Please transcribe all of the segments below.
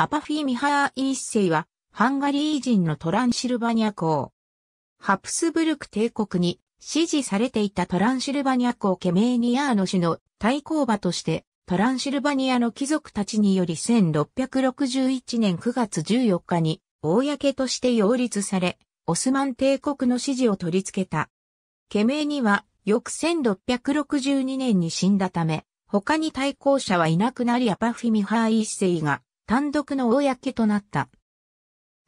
アパフィ・ミハーイセイは、ハンガリー人のトランシルバニア公。ハプスブルク帝国に支持されていたトランシルバニア公ケメーニアーノ氏の対抗馬として、トランシルバニアの貴族たちにより1661年9月14日に、公として擁立され、オスマン帝国の支持を取り付けた。ケメーニは、翌1662年に死んだため、他に対抗者はいなくなりアパフィミハー一世が単独の公となった。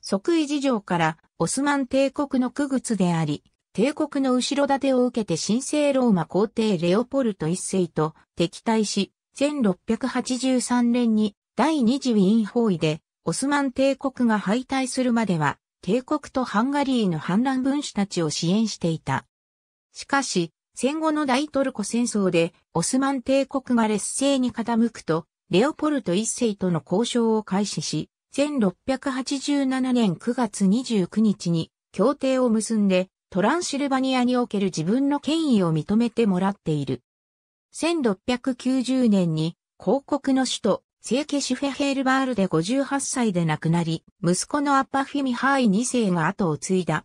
即位事情からオスマン帝国の区靴であり、帝国の後ろ盾を受けて神聖ローマ皇帝レオポルト一世と敵対し、1683年に第二次ウィーン包囲でオスマン帝国が敗退するまでは、帝国とハンガリーの反乱分子たちを支援していた。しかし、戦後の大トルコ戦争でオスマン帝国が劣勢に傾くと、レオポルト一世との交渉を開始し、1687年9月29日に協定を結んで、トランシルバニアにおける自分の権威を認めてもらっている。1690年に、広告の首都、聖ケシュフェヘールバールで58歳で亡くなり、息子のアッパフィミハーイ2世が後を継いだ。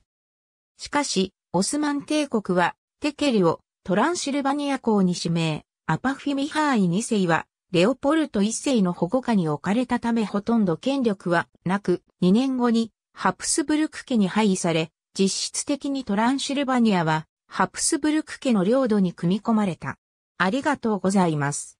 しかし、オスマン帝国は、テケリをトランシルバニア公に指名、アパフィミハーイ2世はレオポルト一世の保護下に置かれたためほとんど権力はなく、2年後にハプスブルク家に廃位され、実質的にトランシルバニアはハプスブルク家の領土に組み込まれた。ありがとうございます。